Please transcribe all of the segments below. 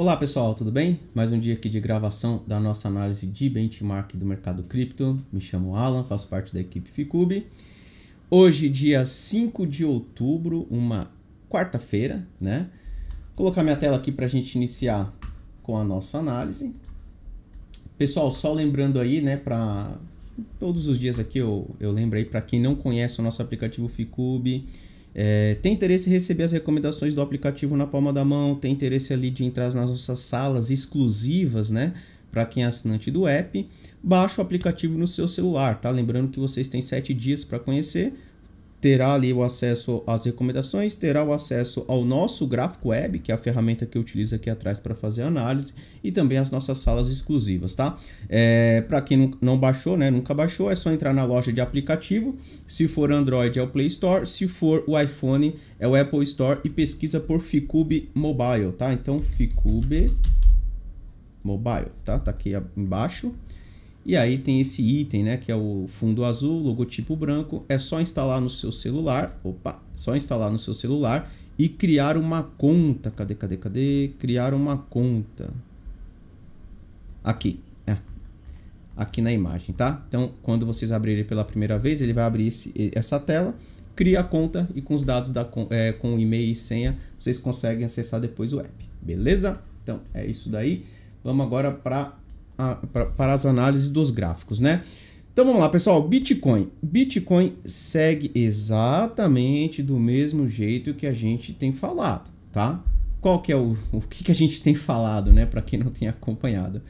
Olá pessoal, tudo bem? Mais um dia aqui de gravação da nossa análise de benchmark do mercado cripto. Me chamo Alan, faço parte da equipe Ficube. Hoje, dia 5 de outubro, uma quarta-feira, né? Vou colocar minha tela aqui para a gente iniciar com a nossa análise. Pessoal, só lembrando aí, né, para todos os dias aqui eu, eu lembro aí para quem não conhece o nosso aplicativo Ficube é, tem interesse em receber as recomendações do aplicativo na palma da mão, tem interesse ali de entrar nas nossas salas exclusivas, né? Para quem é assinante do app, baixa o aplicativo no seu celular, tá? Lembrando que vocês têm 7 dias para conhecer, terá ali o acesso às recomendações, terá o acesso ao nosso gráfico web, que é a ferramenta que eu utilizo aqui atrás para fazer análise, e também as nossas salas exclusivas, tá? É, para quem não, não baixou, né, nunca baixou, é só entrar na loja de aplicativo. Se for Android é o Play Store, se for o iPhone é o Apple Store e pesquisa por Ficube Mobile, tá? Então Ficube Mobile, tá? Tá aqui embaixo. E aí tem esse item, né, que é o fundo azul, logotipo branco, é só instalar no seu celular, opa, só instalar no seu celular e criar uma conta. Cadê, cadê, cadê? Criar uma conta. Aqui, é. Aqui na imagem, tá? Então, quando vocês abrirem pela primeira vez, ele vai abrir esse, essa tela, cria a conta e com os dados da é, com e-mail e senha, vocês conseguem acessar depois o app. Beleza? Então, é isso daí. Vamos agora para para as análises dos gráficos, né? Então vamos lá, pessoal. Bitcoin. Bitcoin segue exatamente do mesmo jeito que a gente tem falado, tá? Qual que é o, o que, que a gente tem falado, né? Para quem não tem acompanhado.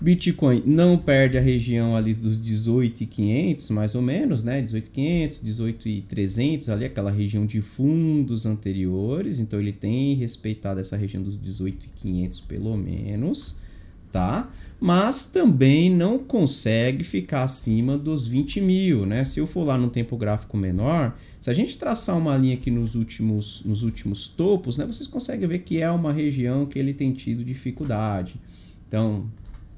Bitcoin não perde a região ali dos 18,500, mais ou menos, né? 18,500, 18,300, ali aquela região de fundos anteriores. Então ele tem respeitado essa região dos 18,500 pelo menos tá? Mas também não consegue ficar acima dos 20 mil, né? Se eu for lá no tempo gráfico menor, se a gente traçar uma linha aqui nos últimos, nos últimos topos, né? Vocês conseguem ver que é uma região que ele tem tido dificuldade. Então,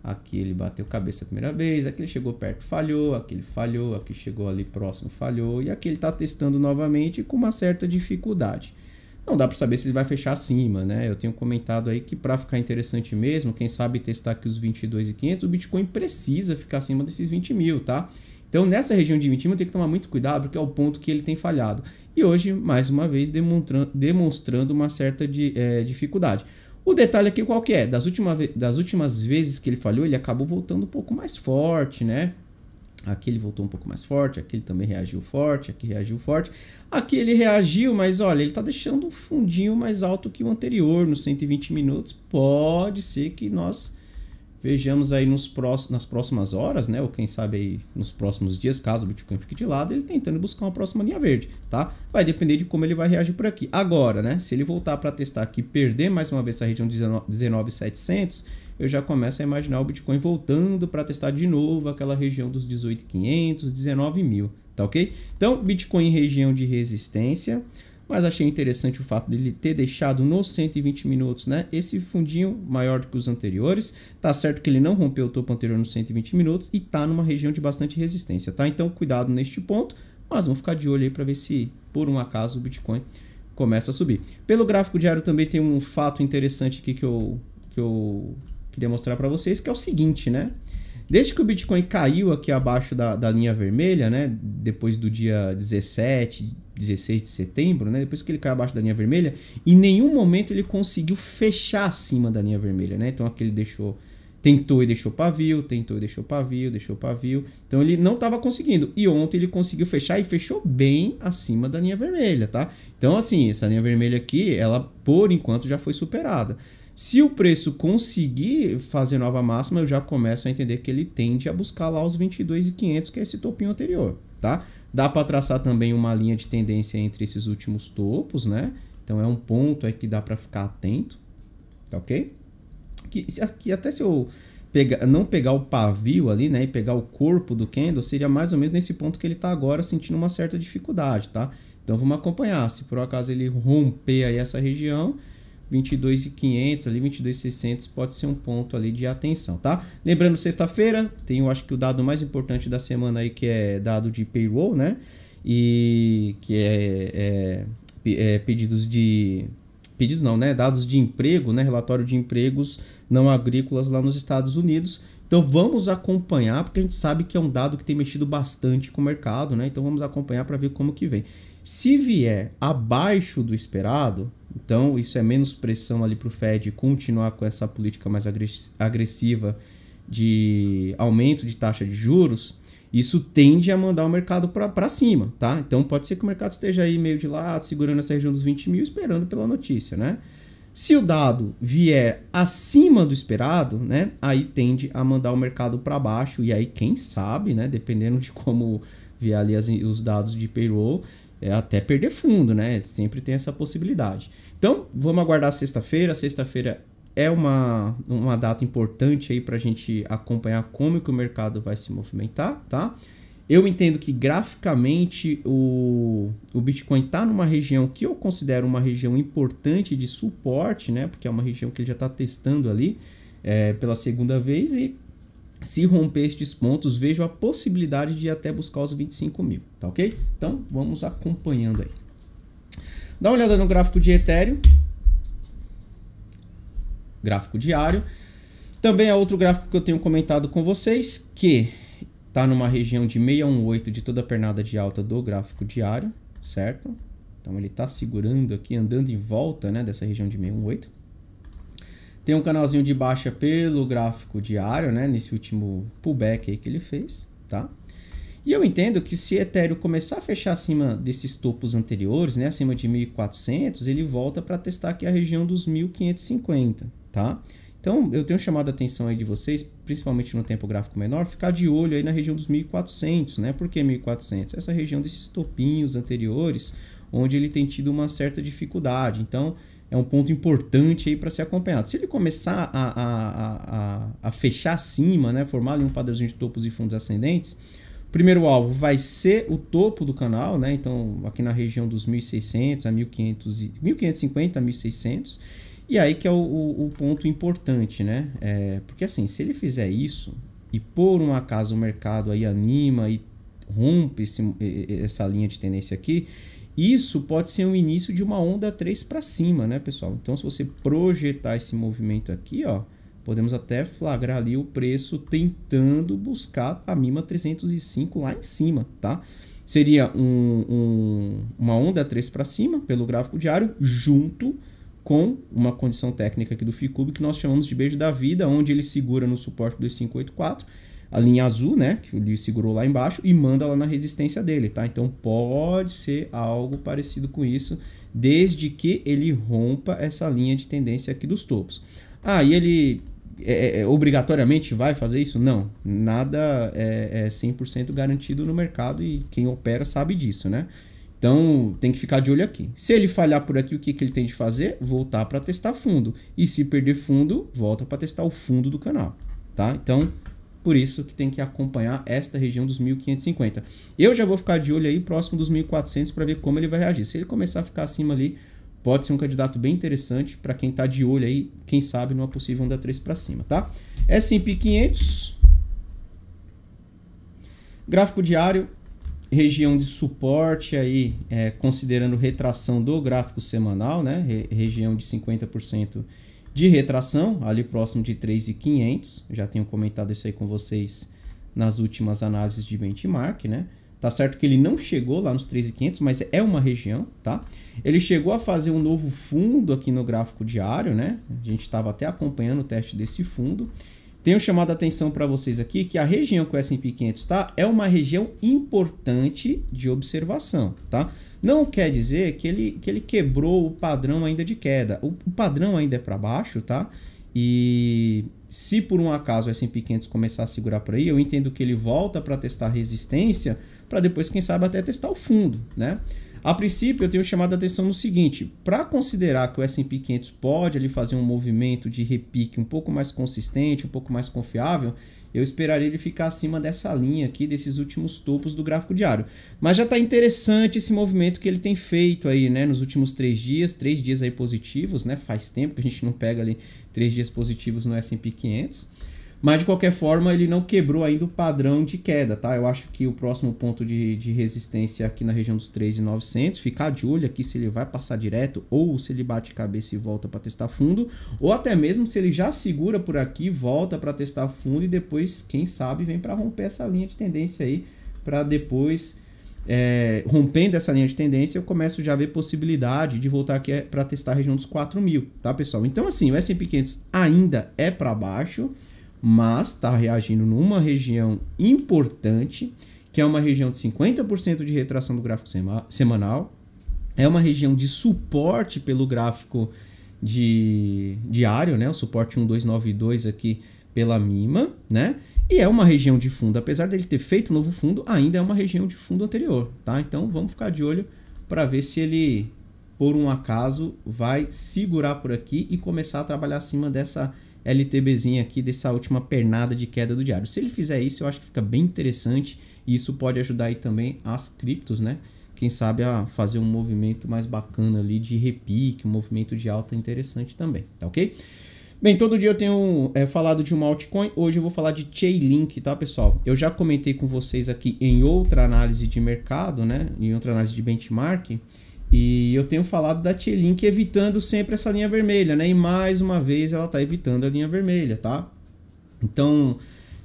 aqui ele bateu cabeça a primeira vez, aqui ele chegou perto, falhou, aqui ele falhou, aqui chegou ali próximo, falhou, e aqui ele está testando novamente com uma certa dificuldade não dá para saber se ele vai fechar acima, né? Eu tenho comentado aí que para ficar interessante mesmo, quem sabe testar aqui os 22.500, o Bitcoin precisa ficar acima desses 20 mil, tá? Então nessa região de 20 mil tem que tomar muito cuidado, porque é o ponto que ele tem falhado. E hoje, mais uma vez, demonstrando, demonstrando uma certa de, é, dificuldade. O detalhe aqui qual que é? Das, última, das últimas vezes que ele falhou, ele acabou voltando um pouco mais forte, né? Aqui ele voltou um pouco mais forte, aqui ele também reagiu forte, aqui reagiu forte. Aqui ele reagiu, mas olha, ele está deixando um fundinho mais alto que o anterior, nos 120 minutos. Pode ser que nós vejamos aí nos próximos, nas próximas horas, né? Ou quem sabe aí nos próximos dias, caso o Bitcoin fique de lado, ele tentando buscar uma próxima linha verde, tá? Vai depender de como ele vai reagir por aqui. Agora, né? Se ele voltar para testar aqui, perder mais uma vez essa região de 19,700, 19 eu já começo a imaginar o Bitcoin voltando para testar de novo aquela região dos 18.500, 19.000, tá ok? Então, Bitcoin em região de resistência, mas achei interessante o fato dele ter deixado nos 120 minutos, né? Esse fundinho maior do que os anteriores. Tá certo que ele não rompeu o topo anterior nos 120 minutos e tá numa região de bastante resistência, tá? Então, cuidado neste ponto, mas vamos ficar de olho aí para ver se por um acaso o Bitcoin começa a subir. Pelo gráfico diário também tem um fato interessante aqui que eu que eu queria mostrar para vocês, que é o seguinte, né? Desde que o Bitcoin caiu aqui abaixo da, da linha vermelha, né? Depois do dia 17, 16 de setembro, né? Depois que ele caiu abaixo da linha vermelha, em nenhum momento ele conseguiu fechar acima da linha vermelha, né? Então aqui ele deixou tentou e deixou pavio, tentou e deixou pavio, deixou pavio. Então ele não estava conseguindo. E ontem ele conseguiu fechar e fechou bem acima da linha vermelha, tá? Então assim, essa linha vermelha aqui, ela por enquanto já foi superada. Se o preço conseguir fazer nova máxima, eu já começo a entender que ele tende a buscar lá os 22,500, que é esse topinho anterior, tá? Dá para traçar também uma linha de tendência entre esses últimos topos, né? Então é um ponto aí que dá para ficar atento, tá ok? Que, que até se eu pegar, não pegar o pavio ali, né, e pegar o corpo do candle, seria mais ou menos nesse ponto que ele está agora sentindo uma certa dificuldade, tá? Então vamos acompanhar. Se por acaso ele romper aí essa região, 22,500 ali, 22,600 pode ser um ponto ali de atenção, tá? Lembrando, sexta-feira tem, eu acho que o dado mais importante da semana aí que é dado de payroll, né? E que é, é, é pedidos de pedidos não, né? Dados de emprego, né? Relatório de empregos não agrícolas lá nos Estados Unidos. Então vamos acompanhar, porque a gente sabe que é um dado que tem mexido bastante com o mercado, né? Então vamos acompanhar para ver como que vem. Se vier abaixo do esperado, então, isso é menos pressão ali para o Fed continuar com essa política mais agressiva de aumento de taxa de juros. Isso tende a mandar o mercado para cima, tá? Então, pode ser que o mercado esteja aí meio de lado, segurando essa região dos 20 mil, esperando pela notícia, né? Se o dado vier acima do esperado, né, aí tende a mandar o mercado para baixo e aí quem sabe, né, dependendo de como vier ali as, os dados de payroll, é, até perder fundo, né? Sempre tem essa possibilidade. Então, vamos aguardar sexta-feira. Sexta-feira é uma, uma data importante aí para a gente acompanhar como que o mercado vai se movimentar, tá? Eu entendo que graficamente o, o Bitcoin está numa região que eu considero uma região importante de suporte, né? Porque é uma região que ele já está testando ali é, pela segunda vez e se romper estes pontos, vejo a possibilidade de até buscar os 25 mil, tá ok? Então, vamos acompanhando aí. Dá uma olhada no gráfico de Ethereum, gráfico diário. Também é outro gráfico que eu tenho comentado com vocês, que está numa região de 618 de toda a pernada de alta do gráfico diário, certo? Então, ele está segurando aqui, andando em volta né, dessa região de 618. Tem um canalzinho de baixa pelo gráfico diário, né? Nesse último pullback aí que ele fez, tá? E eu entendo que se Ethereum começar a fechar acima desses topos anteriores, né, acima de 1.400, ele volta para testar aqui a região dos 1.550, tá? Então, eu tenho chamado a atenção aí de vocês, principalmente no tempo gráfico menor, ficar de olho aí na região dos 1.400, né? Por que 1.400? Essa região desses topinhos anteriores, onde ele tem tido uma certa dificuldade. Então, é um ponto importante aí para ser acompanhado. Se ele começar a, a, a, a, fechar acima, né, formar ali um padrãozinho de topos e fundos ascendentes, o primeiro alvo vai ser o topo do canal, né? Então, aqui na região dos 1.600 a 1.500, 1.550 a 1.600, e aí que é o, o, o ponto importante, né? É, porque assim, se ele fizer isso e por um acaso o mercado aí anima e rompe esse, essa linha de tendência aqui, isso pode ser o início de uma onda 3 para cima, né, pessoal? Então, se você projetar esse movimento aqui, ó, podemos até flagrar ali o preço tentando buscar a mima 305 lá em cima, tá? Seria um, um, uma onda 3 para cima pelo gráfico diário, junto com uma condição técnica aqui do FICUB que nós chamamos de beijo da vida, onde ele segura no suporte dos 584 a linha azul, né, que o Lewis segurou lá embaixo, e manda lá na resistência dele, tá? Então pode ser algo parecido com isso, desde que ele rompa essa linha de tendência aqui dos topos. Ah, e ele é, é, é obrigatoriamente vai fazer isso? Não, nada é, é 100% garantido no mercado e quem opera sabe disso, né? Então tem que ficar de olho aqui. Se ele falhar por aqui, o que, que ele tem de fazer? Voltar para testar fundo. E se perder fundo, volta para testar o fundo do canal, tá? Então por isso que tem que acompanhar esta região dos 1550. Eu já vou ficar de olho aí próximo dos 1400 para ver como ele vai reagir. Se ele começar a ficar acima ali, pode ser um candidato bem interessante para quem está de olho aí, quem sabe numa possível onda 3 para cima, tá? S&P 500 gráfico diário, região de suporte aí, é, considerando retração do gráfico semanal, né? Re região de 50% de retração, ali próximo de 3,500. Já tenho comentado isso aí com vocês nas últimas análises de benchmark, né? Tá certo que ele não chegou lá nos 3,500, mas é uma região, tá? Ele chegou a fazer um novo fundo aqui no gráfico diário, né? A gente estava até acompanhando o teste desse fundo. Tenho chamado a atenção para vocês aqui que a região que o S&P 500 está é uma região importante de observação, tá? Não quer dizer que ele, que ele quebrou o padrão ainda de queda. O, o padrão ainda é para baixo, tá? E se por um acaso o S&P 500 começar a segurar por aí, eu entendo que ele volta para testar resistência, para depois, quem sabe, até testar o fundo, né? A princípio, eu tenho chamado a atenção no seguinte: para considerar que o S&P 500 pode ali fazer um movimento de repique um pouco mais consistente, um pouco mais confiável, eu esperaria ele ficar acima dessa linha aqui, desses últimos topos do gráfico diário. Mas já está interessante esse movimento que ele tem feito aí, né? Nos últimos três dias, três dias aí positivos, né? Faz tempo que a gente não pega ali três dias positivos no S&P 500. Mas de qualquer forma, ele não quebrou ainda o padrão de queda, tá? Eu acho que o próximo ponto de, de resistência aqui na região dos 3,900, ficar de olho aqui se ele vai passar direto ou se ele bate cabeça e volta para testar fundo, ou até mesmo se ele já segura por aqui, volta para testar fundo e depois, quem sabe, vem para romper essa linha de tendência aí para depois é, rompendo essa linha de tendência, eu começo já a ver possibilidade de voltar aqui é, para testar a região dos 4 mil, tá, pessoal? Então, assim, o S&P 500 ainda é para baixo, mas está reagindo numa região importante, que é uma região de 50% de retração do gráfico sema semanal, é uma região de suporte pelo gráfico de diário, né? O suporte 1292 aqui pela MIMA, né? E é uma região de fundo, apesar dele ter feito novo fundo, ainda é uma região de fundo anterior, tá? Então vamos ficar de olho para ver se ele por um acaso vai segurar por aqui e começar a trabalhar acima dessa Ltbzinho aqui dessa última pernada de queda do diário. Se ele fizer isso, eu acho que fica bem interessante e isso pode ajudar aí também as criptos, né? Quem sabe a fazer um movimento mais bacana ali de repique, um movimento de alta interessante também, tá ok? Bem, todo dia eu tenho é, falado de uma altcoin, hoje eu vou falar de Chainlink, tá pessoal? Eu já comentei com vocês aqui em outra análise de mercado, né? Em outra análise de benchmark, e eu tenho falado da Tielink evitando sempre essa linha vermelha, né? E mais uma vez ela está evitando a linha vermelha, tá? Então,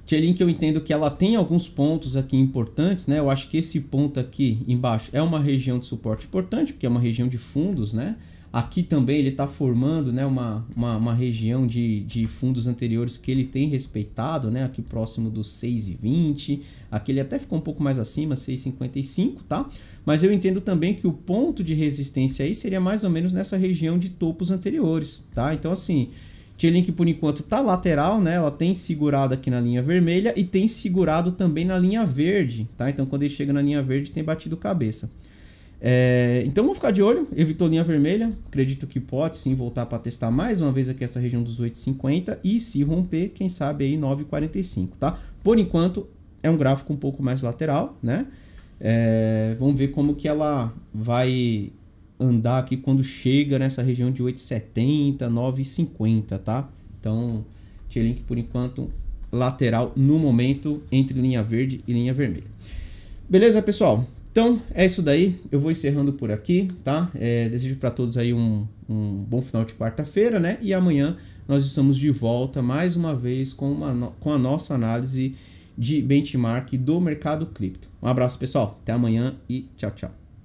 Tielink, eu entendo que ela tem alguns pontos aqui importantes, né? Eu acho que esse ponto aqui embaixo é uma região de suporte importante, porque é uma região de fundos, né? Aqui também ele está formando né, uma, uma, uma, região de, de fundos anteriores que ele tem respeitado, né, aqui próximo dos 6,20. Aqui ele até ficou um pouco mais acima, 6,55, tá? Mas eu entendo também que o ponto de resistência aí seria mais ou menos nessa região de topos anteriores, tá? Então, assim, T-Link por enquanto está lateral, né? Ela tem segurado aqui na linha vermelha e tem segurado também na linha verde, tá? Então, quando ele chega na linha verde, tem batido cabeça. É, então vou ficar de olho, evitou linha vermelha, acredito que pode sim voltar para testar mais uma vez aqui essa região dos 8,50 e se romper, quem sabe aí 9,45, tá? Por enquanto é um gráfico um pouco mais lateral, né? É, vamos ver como que ela vai andar aqui quando chega nessa região de 8,70, 9,50, tá? Então, T-Link por enquanto lateral no momento entre linha verde e linha vermelha. Beleza, pessoal? Então é isso daí, eu vou encerrando por aqui, tá? É, desejo para todos aí um, um, bom final de quarta-feira, né? E amanhã nós estamos de volta mais uma vez com, uma, com a nossa análise de benchmark do mercado cripto. Um abraço pessoal, até amanhã e tchau, tchau.